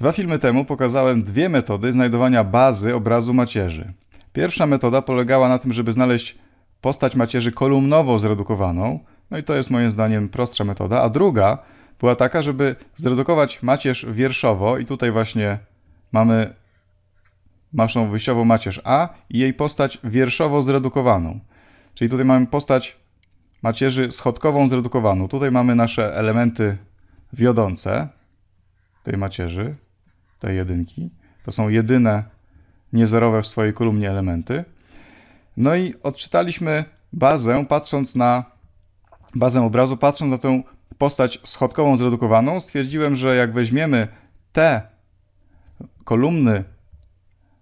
Dwa filmy temu pokazałem dwie metody znajdowania bazy obrazu macierzy. Pierwsza metoda polegała na tym, żeby znaleźć postać macierzy kolumnowo zredukowaną, no i to jest moim zdaniem prostsza metoda, a druga była taka, żeby zredukować macierz wierszowo i tutaj właśnie mamy naszą wyjściową macierz A i jej postać wierszowo zredukowaną. Czyli tutaj mamy postać macierzy schodkową zredukowaną. Tutaj mamy nasze elementy wiodące tej macierzy te jedynki. To są jedyne niezerowe w swojej kolumnie elementy. No i odczytaliśmy bazę, patrząc na bazę obrazu, patrząc na tę postać schodkową zredukowaną, stwierdziłem, że jak weźmiemy te kolumny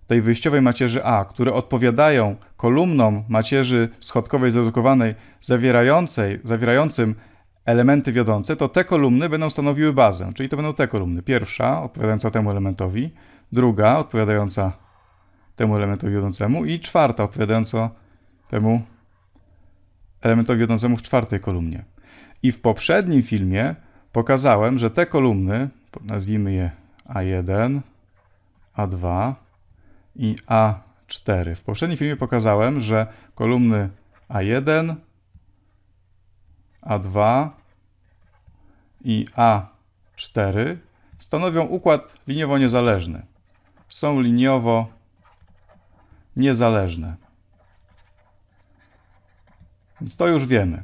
tej wyjściowej macierzy A, które odpowiadają kolumnom macierzy schodkowej zredukowanej zawierającej, zawierającym elementy wiodące, to te kolumny będą stanowiły bazę, czyli to będą te kolumny. Pierwsza odpowiadająca temu elementowi, druga odpowiadająca temu elementowi wiodącemu i czwarta odpowiadająca temu elementowi wiodącemu w czwartej kolumnie. I w poprzednim filmie pokazałem, że te kolumny, nazwijmy je A1, A2 i A4. W poprzednim filmie pokazałem, że kolumny A1, a2 i A4 stanowią układ liniowo niezależny. Są liniowo niezależne. Więc to już wiemy.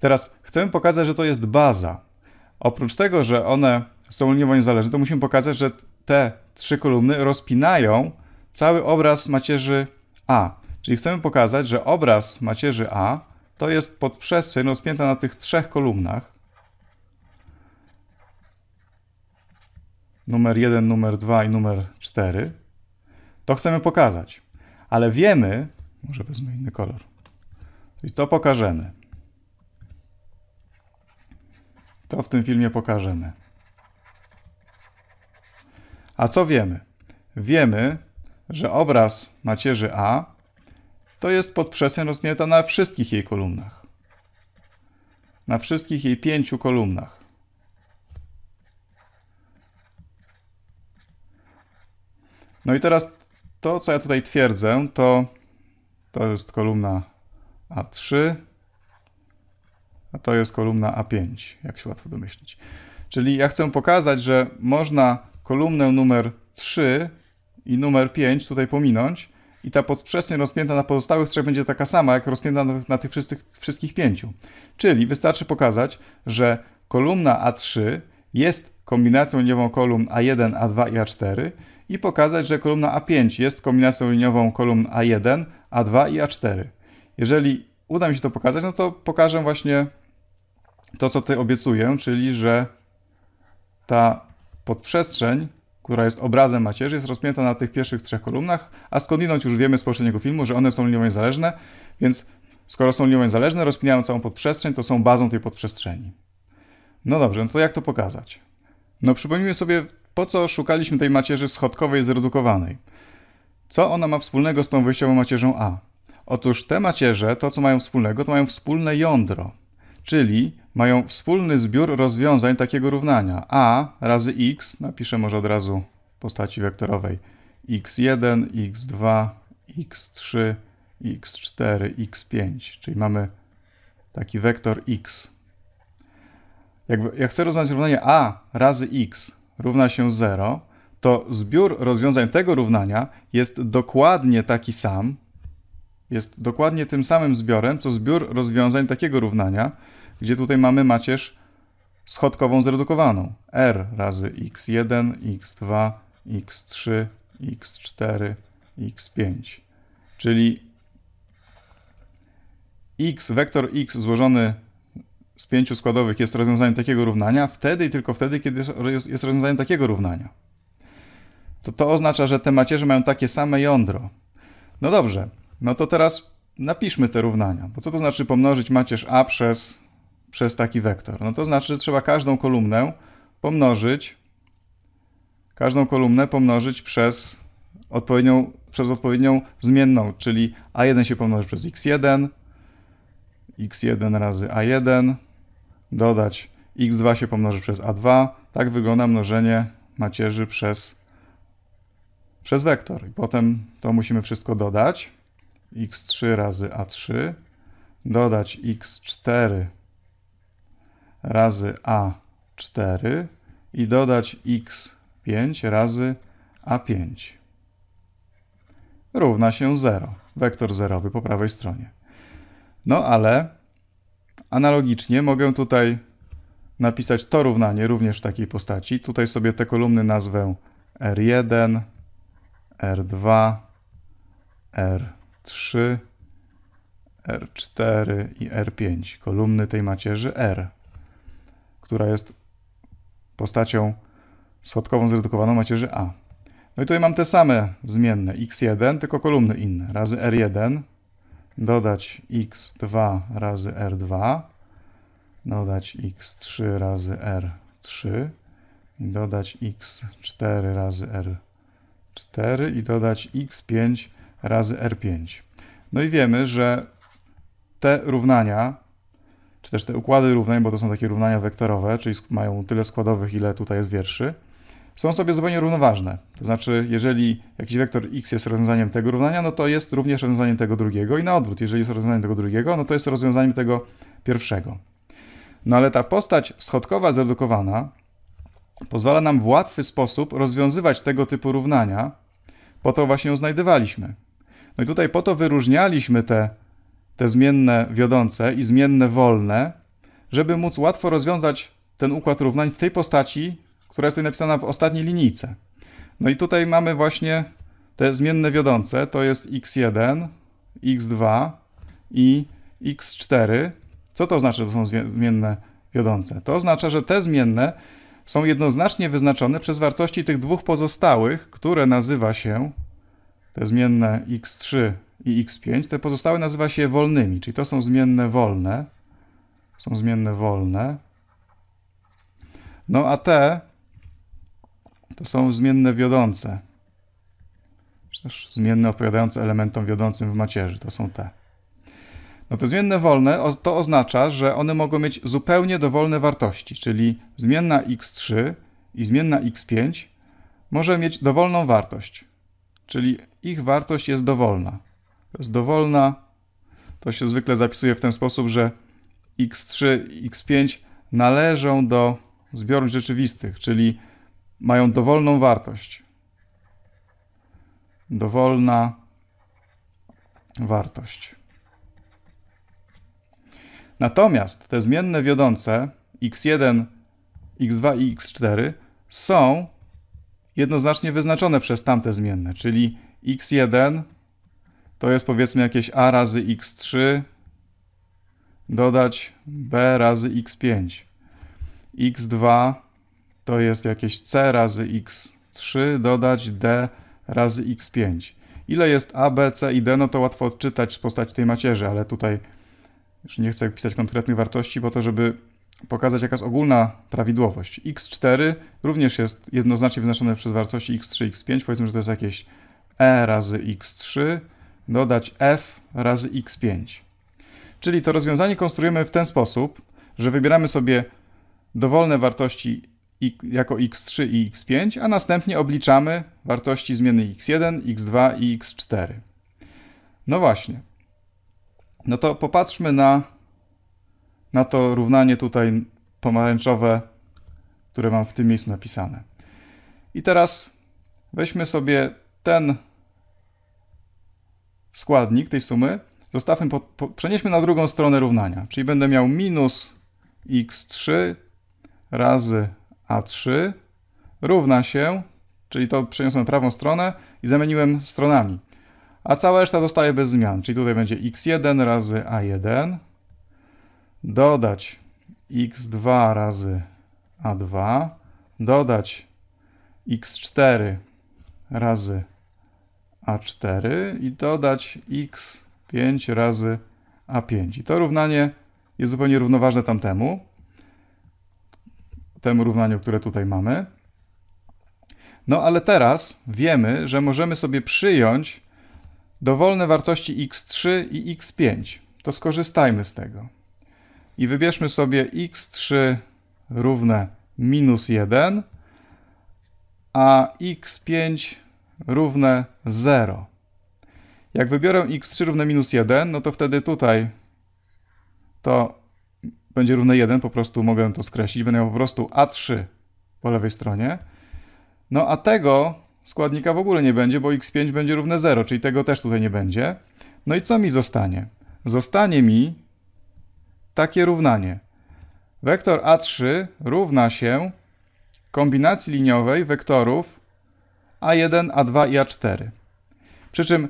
Teraz chcemy pokazać, że to jest baza. Oprócz tego, że one są liniowo niezależne, to musimy pokazać, że te trzy kolumny rozpinają cały obraz macierzy A. Czyli chcemy pokazać, że obraz macierzy A to jest podprzestrzeń rozpięta na tych trzech kolumnach. Numer 1, numer 2 i numer 4. To chcemy pokazać. Ale wiemy, może wezmę inny kolor. I to pokażemy. To w tym filmie pokażemy. A co wiemy? Wiemy, że obraz macierzy A to jest pod rozmieta na wszystkich jej kolumnach. Na wszystkich jej pięciu kolumnach. No i teraz to, co ja tutaj twierdzę, to to jest kolumna A3, a to jest kolumna A5, jak się łatwo domyślić. Czyli ja chcę pokazać, że można kolumnę numer 3 i numer 5 tutaj pominąć, i ta podprzestrzeń rozpięta na pozostałych trzech będzie taka sama, jak rozpięta na, na tych wszystkich, wszystkich pięciu. Czyli wystarczy pokazać, że kolumna A3 jest kombinacją liniową kolumn A1, A2 i A4 i pokazać, że kolumna A5 jest kombinacją liniową kolumn A1, A2 i A4. Jeżeli uda mi się to pokazać, no to pokażę właśnie to, co tutaj obiecuję, czyli że ta podprzestrzeń która jest obrazem macierzy, jest rozpięta na tych pierwszych trzech kolumnach, a skądinąd już wiemy z poprzedniego filmu, że one są linią niezależne, więc skoro są linią niezależne, rozpinają całą podprzestrzeń, to są bazą tej podprzestrzeni. No dobrze, no to jak to pokazać? No przypomnijmy sobie, po co szukaliśmy tej macierzy schodkowej zredukowanej. Co ona ma wspólnego z tą wyjściową macierzą A? Otóż te macierze, to co mają wspólnego, to mają wspólne jądro czyli mają wspólny zbiór rozwiązań takiego równania a razy x, napiszę może od razu w postaci wektorowej x1, x2, x3, x4, x5, czyli mamy taki wektor x. Jak, jak chcę rozwiązać równanie a razy x równa się 0, to zbiór rozwiązań tego równania jest dokładnie taki sam, jest dokładnie tym samym zbiorem, co zbiór rozwiązań takiego równania, gdzie tutaj mamy macierz schodkową zredukowaną. R razy x1, x2, x3, x4, x5. Czyli x, wektor x złożony z pięciu składowych jest rozwiązaniem takiego równania, wtedy i tylko wtedy, kiedy jest rozwiązaniem takiego równania. To to oznacza, że te macierze mają takie same jądro. No dobrze, no to teraz napiszmy te równania. Bo co to znaczy pomnożyć macierz A przez przez taki wektor. No to znaczy, że trzeba każdą kolumnę pomnożyć, każdą kolumnę pomnożyć przez odpowiednią, przez odpowiednią zmienną, czyli a1 się pomnoży przez x1, x1 razy a1, dodać x2 się pomnoży przez a2. Tak wygląda mnożenie macierzy przez, przez wektor. I potem to musimy wszystko dodać. x3 razy a3, dodać x4 razy A4 i dodać x5 razy A5 równa się 0, wektor zerowy po prawej stronie. No ale analogicznie mogę tutaj napisać to równanie również w takiej postaci. Tutaj sobie te kolumny nazwę R1, R2, R3, R4 i R5, kolumny tej macierzy R która jest postacią schodkową zredukowaną macierzy A. No i tutaj mam te same zmienne x1, tylko kolumny inne. Razy r1 dodać x2 razy r2 dodać x3 razy r3 dodać x4 razy r4 i dodać x5 razy r5. No i wiemy, że te równania czy też te układy równań, bo to są takie równania wektorowe, czyli mają tyle składowych, ile tutaj jest wierszy, są sobie zupełnie równoważne. To znaczy, jeżeli jakiś wektor x jest rozwiązaniem tego równania, no to jest również rozwiązaniem tego drugiego i na odwrót, jeżeli jest rozwiązaniem tego drugiego, no to jest rozwiązaniem tego pierwszego. No ale ta postać schodkowa zredukowana pozwala nam w łatwy sposób rozwiązywać tego typu równania, po to właśnie ją znajdywaliśmy. No i tutaj po to wyróżnialiśmy te te zmienne wiodące i zmienne wolne, żeby móc łatwo rozwiązać ten układ równań w tej postaci, która jest tutaj napisana w ostatniej linijce. No i tutaj mamy właśnie te zmienne wiodące, to jest x1, x2 i x4. Co to znaczy, że to są zmienne wiodące? To oznacza, że te zmienne są jednoznacznie wyznaczone przez wartości tych dwóch pozostałych, które nazywa się te zmienne x3 i x5. Te pozostałe nazywa się wolnymi, czyli to są zmienne wolne. Są zmienne wolne. No a te to są zmienne wiodące. Czy też zmienne odpowiadające elementom wiodącym w macierzy. To są te. No te zmienne wolne to oznacza, że one mogą mieć zupełnie dowolne wartości, czyli zmienna x3 i zmienna x5 może mieć dowolną wartość, czyli ich wartość jest dowolna jest dowolna. To się zwykle zapisuje w ten sposób, że x3, x5 należą do zbiorów rzeczywistych, czyli mają dowolną wartość. Dowolna wartość. Natomiast te zmienne wiodące x1, x2 i x4 są jednoznacznie wyznaczone przez tamte zmienne, czyli x1 to jest powiedzmy jakieś a razy x3 dodać b razy x5. x2 to jest jakieś c razy x3 dodać d razy x5. Ile jest a, b, c i d, no to łatwo odczytać z postaci tej macierzy, ale tutaj już nie chcę pisać konkretnych wartości po to, żeby pokazać jaka jest ogólna prawidłowość. x4 również jest jednoznacznie wyznaczone przez wartości x3, x5, powiedzmy, że to jest jakieś e razy x3 dodać f razy x5. Czyli to rozwiązanie konstruujemy w ten sposób, że wybieramy sobie dowolne wartości jako x3 i x5, a następnie obliczamy wartości zmiennych x1, x2 i x4. No właśnie. No to popatrzmy na, na to równanie tutaj pomarańczowe, które mam w tym miejscu napisane. I teraz weźmy sobie ten składnik tej sumy, zostawmy, po, po, przenieśmy na drugą stronę równania, czyli będę miał minus x3 razy a3 równa się, czyli to przeniosłem na prawą stronę i zamieniłem stronami. A cała reszta zostaje bez zmian, czyli tutaj będzie x1 razy a1 dodać x2 razy a2 dodać x4 razy a a4 i dodać x5 razy A5. I to równanie jest zupełnie równoważne tamtemu, temu równaniu, które tutaj mamy. No ale teraz wiemy, że możemy sobie przyjąć dowolne wartości x3 i x5. To skorzystajmy z tego. I wybierzmy sobie x3 równe minus 1, a x5 równe 0. Jak wybiorę x3 równe minus 1, no to wtedy tutaj to będzie równe 1, po prostu mogę to skreślić, będę miał po prostu a3 po lewej stronie. No a tego składnika w ogóle nie będzie, bo x5 będzie równe 0, czyli tego też tutaj nie będzie. No i co mi zostanie? Zostanie mi takie równanie. Wektor a3 równa się kombinacji liniowej wektorów a1, A2 i A4. Przy czym,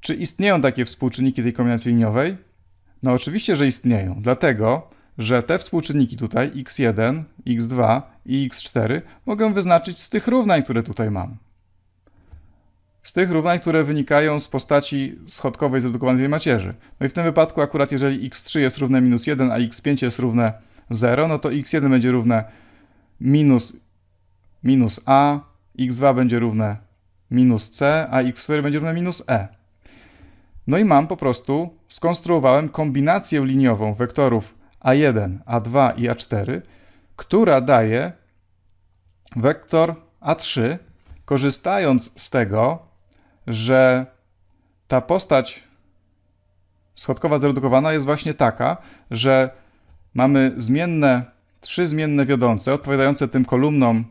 czy istnieją takie współczynniki tej kombinacji liniowej? No oczywiście, że istnieją, dlatego, że te współczynniki tutaj x1, x2 i x4 mogę wyznaczyć z tych równań, które tutaj mam. Z tych równań, które wynikają z postaci schodkowej zredukowanej macierzy. No i w tym wypadku akurat jeżeli x3 jest równe minus 1, a x5 jest równe 0, no to x1 będzie równe minus, minus a, x2 będzie równe minus c, a x4 będzie równe minus e. No i mam po prostu, skonstruowałem kombinację liniową wektorów a1, a2 i a4, która daje wektor a3, korzystając z tego, że ta postać schodkowa zredukowana jest właśnie taka, że mamy zmienne, trzy zmienne wiodące odpowiadające tym kolumnom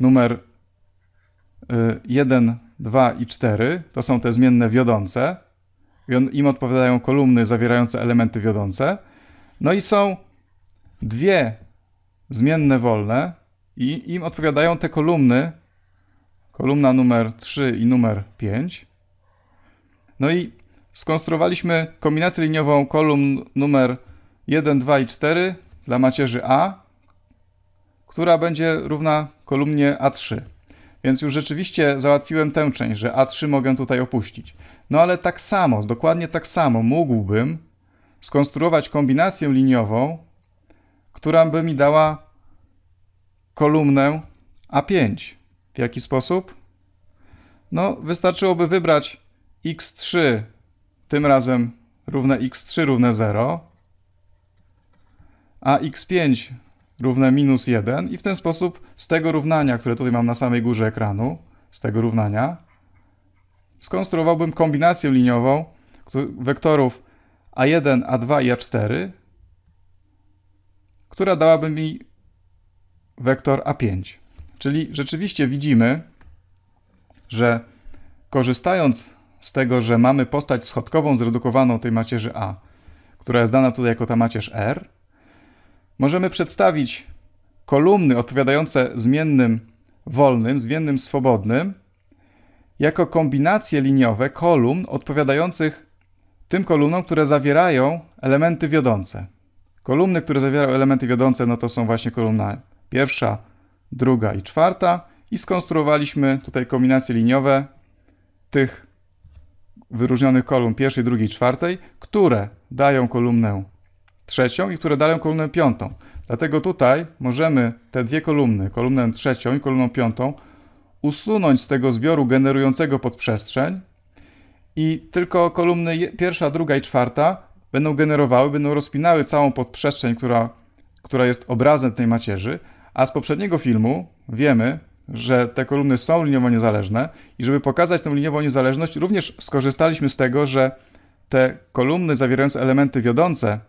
numer 1, y, 2 i 4 to są te zmienne wiodące. Im odpowiadają kolumny zawierające elementy wiodące. No i są dwie zmienne wolne i im odpowiadają te kolumny, kolumna numer 3 i numer 5. No i skonstruowaliśmy kombinację liniową kolumn numer 1, 2 i 4 dla macierzy A, która będzie równa kolumnie A3. Więc już rzeczywiście załatwiłem tę część, że A3 mogę tutaj opuścić. No ale tak samo, dokładnie tak samo mógłbym skonstruować kombinację liniową, która by mi dała kolumnę A5. W jaki sposób? No, wystarczyłoby wybrać x3, tym razem równe x3 równe 0, a x5 równe minus 1 i w ten sposób z tego równania, które tutaj mam na samej górze ekranu, z tego równania, skonstruowałbym kombinację liniową wektorów A1, A2 i A4, która dałaby mi wektor A5. Czyli rzeczywiście widzimy, że korzystając z tego, że mamy postać schodkową zredukowaną tej macierzy A, która jest dana tutaj jako ta macierz R, możemy przedstawić kolumny odpowiadające zmiennym wolnym, zmiennym swobodnym, jako kombinacje liniowe kolumn odpowiadających tym kolumnom, które zawierają elementy wiodące. Kolumny, które zawierają elementy wiodące, no to są właśnie kolumna pierwsza, druga i czwarta. I skonstruowaliśmy tutaj kombinacje liniowe tych wyróżnionych kolumn pierwszej, drugiej, czwartej, które dają kolumnę trzecią i które dają kolumnę piątą. Dlatego tutaj możemy te dwie kolumny, kolumnę trzecią i kolumną piątą, usunąć z tego zbioru generującego podprzestrzeń i tylko kolumny pierwsza, druga i czwarta będą generowały, będą rozpinały całą podprzestrzeń, która, która jest obrazem tej macierzy, a z poprzedniego filmu wiemy, że te kolumny są liniowo niezależne i żeby pokazać tę liniową niezależność, również skorzystaliśmy z tego, że te kolumny zawierające elementy wiodące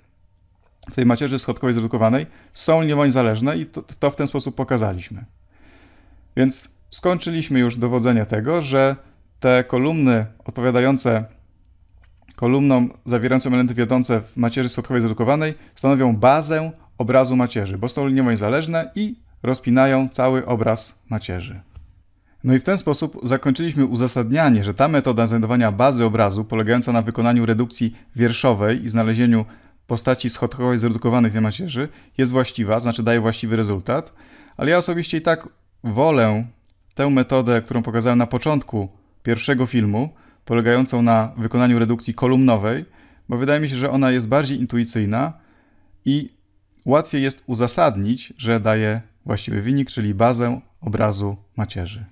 tej macierzy schodkowej zredukowanej są liniowań i to, to w ten sposób pokazaliśmy. Więc skończyliśmy już dowodzenie tego, że te kolumny odpowiadające kolumnom zawierającym elementy wiodące w macierzy schodkowej zredukowanej stanowią bazę obrazu macierzy, bo są liniowo niezależne i rozpinają cały obraz macierzy. No i w ten sposób zakończyliśmy uzasadnianie, że ta metoda znajdowania bazy obrazu, polegająca na wykonaniu redukcji wierszowej i znalezieniu postaci schodkowej zredukowanych na macierzy jest właściwa, to znaczy daje właściwy rezultat, ale ja osobiście i tak wolę tę metodę, którą pokazałem na początku pierwszego filmu, polegającą na wykonaniu redukcji kolumnowej, bo wydaje mi się, że ona jest bardziej intuicyjna i łatwiej jest uzasadnić, że daje właściwy wynik, czyli bazę obrazu macierzy.